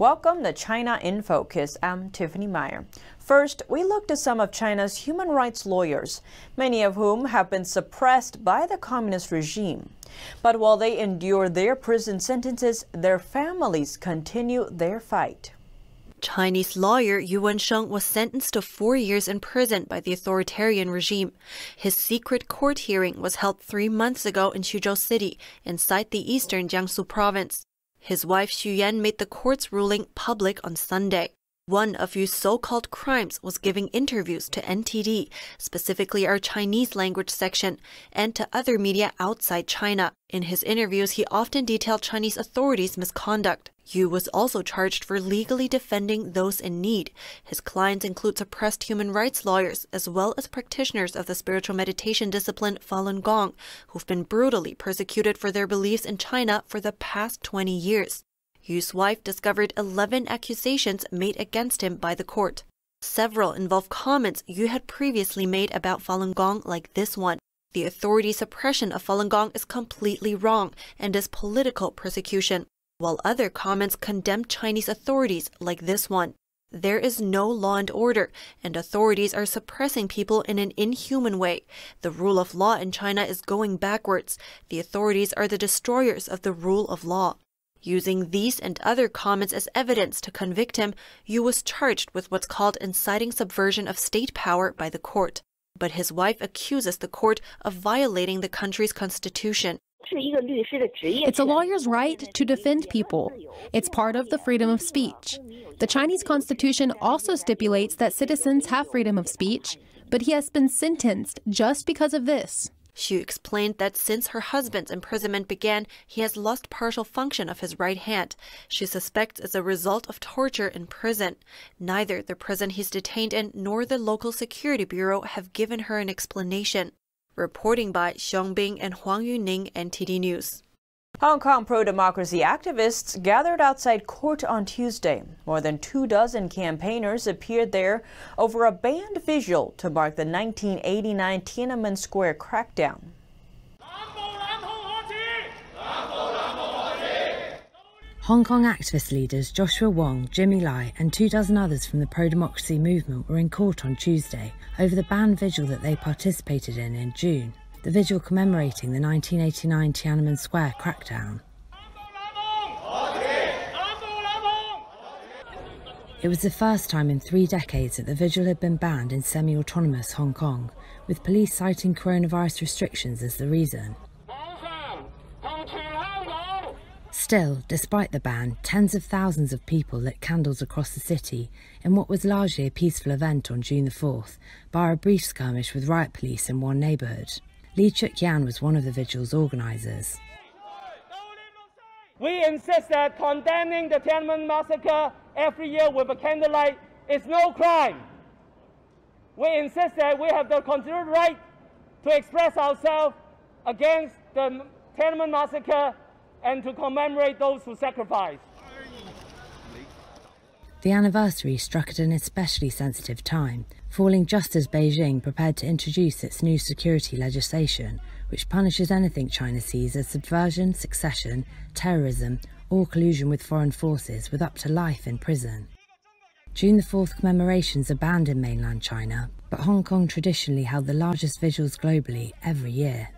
Welcome to China in Focus. I'm Tiffany Meyer. First, we looked at some of China's human rights lawyers, many of whom have been suppressed by the communist regime. But while they endure their prison sentences, their families continue their fight. Chinese lawyer Yu Wensheng was sentenced to four years in prison by the authoritarian regime. His secret court hearing was held three months ago in Xuzhou City, inside the eastern Jiangsu province. His wife Xu Yan made the court's ruling public on Sunday. One of Yu's so-called crimes was giving interviews to NTD, specifically our Chinese language section, and to other media outside China. In his interviews, he often detailed Chinese authorities' misconduct. Yu was also charged for legally defending those in need. His clients include suppressed human rights lawyers as well as practitioners of the spiritual meditation discipline Falun Gong, who've been brutally persecuted for their beliefs in China for the past 20 years. Yu's wife discovered 11 accusations made against him by the court. Several involve comments Yu had previously made about Falun Gong, like this one. The authority suppression of Falun Gong is completely wrong and is political persecution, while other comments condemn Chinese authorities, like this one. There is no law and order, and authorities are suppressing people in an inhuman way. The rule of law in China is going backwards. The authorities are the destroyers of the rule of law. Using these and other comments as evidence to convict him, Yu was charged with what's called inciting subversion of state power by the court. But his wife accuses the court of violating the country's constitution. It's a lawyer's right to defend people. It's part of the freedom of speech. The Chinese constitution also stipulates that citizens have freedom of speech, but he has been sentenced just because of this. She explained that since her husband's imprisonment began, he has lost partial function of his right hand. She suspects it's a result of torture in prison. Neither the prison he's detained in nor the local security bureau have given her an explanation. Reporting by Xiong Bing and Huang Yuning, NTD News. Hong Kong pro-democracy activists gathered outside court on Tuesday. More than two dozen campaigners appeared there over a banned visual to mark the 1989 Tiananmen Square crackdown. Hong Kong activist leaders Joshua Wong, Jimmy Lai, and two dozen others from the pro democracy movement were in court on Tuesday over the banned vigil that they participated in in June the vigil commemorating the 1989 Tiananmen Square crackdown. It was the first time in three decades that the vigil had been banned in semi autonomous Hong Kong, with police citing coronavirus restrictions as the reason. Still, despite the ban, tens of thousands of people lit candles across the city in what was largely a peaceful event on June the 4th, bar a brief skirmish with riot police in one neighbourhood. Lee Chuk Yan was one of the vigil's organisers. We insist that condemning the Tiananmen massacre every year with a candlelight is no crime. We insist that we have the constitutional right to express ourselves against the Tiananmen massacre and to commemorate those who sacrificed. The anniversary struck at an especially sensitive time, falling just as Beijing prepared to introduce its new security legislation, which punishes anything China sees as subversion, succession, terrorism, or collusion with foreign forces with up to life in prison. June the 4th commemorations are banned in mainland China, but Hong Kong traditionally held the largest vigils globally every year.